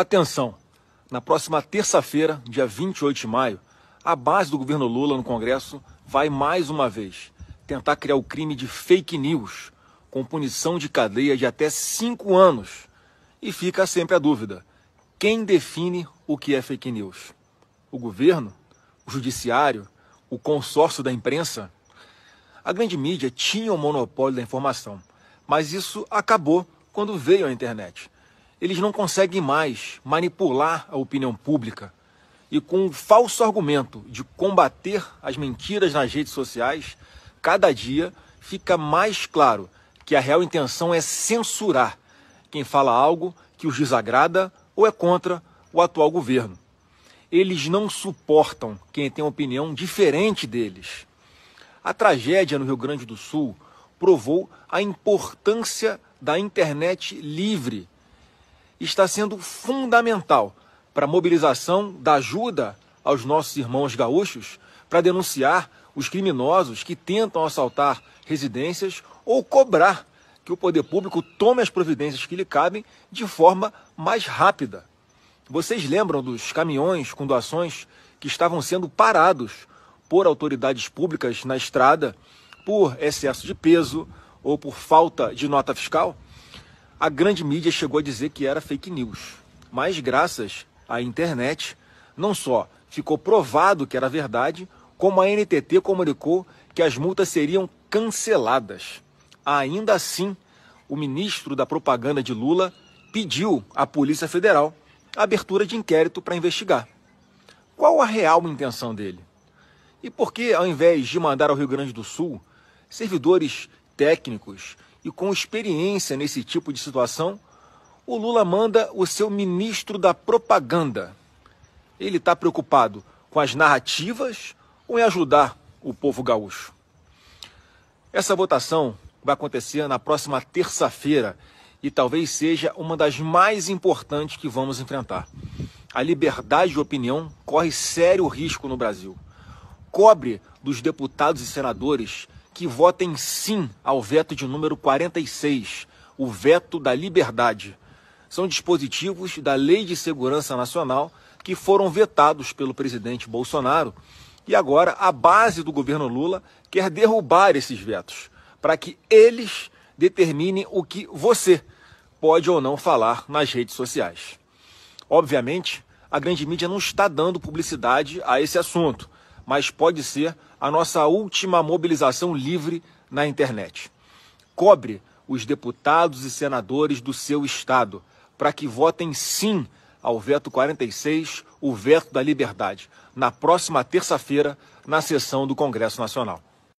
Atenção! Na próxima terça-feira, dia 28 de maio, a base do governo Lula no Congresso vai mais uma vez tentar criar o crime de fake news, com punição de cadeia de até cinco anos. E fica sempre a dúvida: quem define o que é fake news? O governo? O judiciário? O consórcio da imprensa? A grande mídia tinha o monopólio da informação, mas isso acabou quando veio a internet eles não conseguem mais manipular a opinião pública e com o falso argumento de combater as mentiras nas redes sociais, cada dia fica mais claro que a real intenção é censurar quem fala algo que os desagrada ou é contra o atual governo. Eles não suportam quem tem opinião diferente deles. A tragédia no Rio Grande do Sul provou a importância da internet livre está sendo fundamental para a mobilização da ajuda aos nossos irmãos gaúchos para denunciar os criminosos que tentam assaltar residências ou cobrar que o poder público tome as providências que lhe cabem de forma mais rápida. Vocês lembram dos caminhões com doações que estavam sendo parados por autoridades públicas na estrada por excesso de peso ou por falta de nota fiscal? a grande mídia chegou a dizer que era fake news. Mas graças à internet, não só ficou provado que era verdade, como a NTT comunicou que as multas seriam canceladas. Ainda assim, o ministro da propaganda de Lula pediu à Polícia Federal a abertura de inquérito para investigar. Qual a real intenção dele? E por que, ao invés de mandar ao Rio Grande do Sul servidores técnicos e com experiência nesse tipo de situação, o Lula manda o seu ministro da propaganda. Ele está preocupado com as narrativas ou em ajudar o povo gaúcho? Essa votação vai acontecer na próxima terça-feira e talvez seja uma das mais importantes que vamos enfrentar. A liberdade de opinião corre sério risco no Brasil. Cobre dos deputados e senadores que votem sim ao veto de número 46, o veto da liberdade. São dispositivos da Lei de Segurança Nacional que foram vetados pelo presidente Bolsonaro e agora a base do governo Lula quer derrubar esses vetos para que eles determinem o que você pode ou não falar nas redes sociais. Obviamente, a grande mídia não está dando publicidade a esse assunto mas pode ser a nossa última mobilização livre na internet. Cobre os deputados e senadores do seu estado para que votem sim ao veto 46, o veto da liberdade, na próxima terça-feira, na sessão do Congresso Nacional.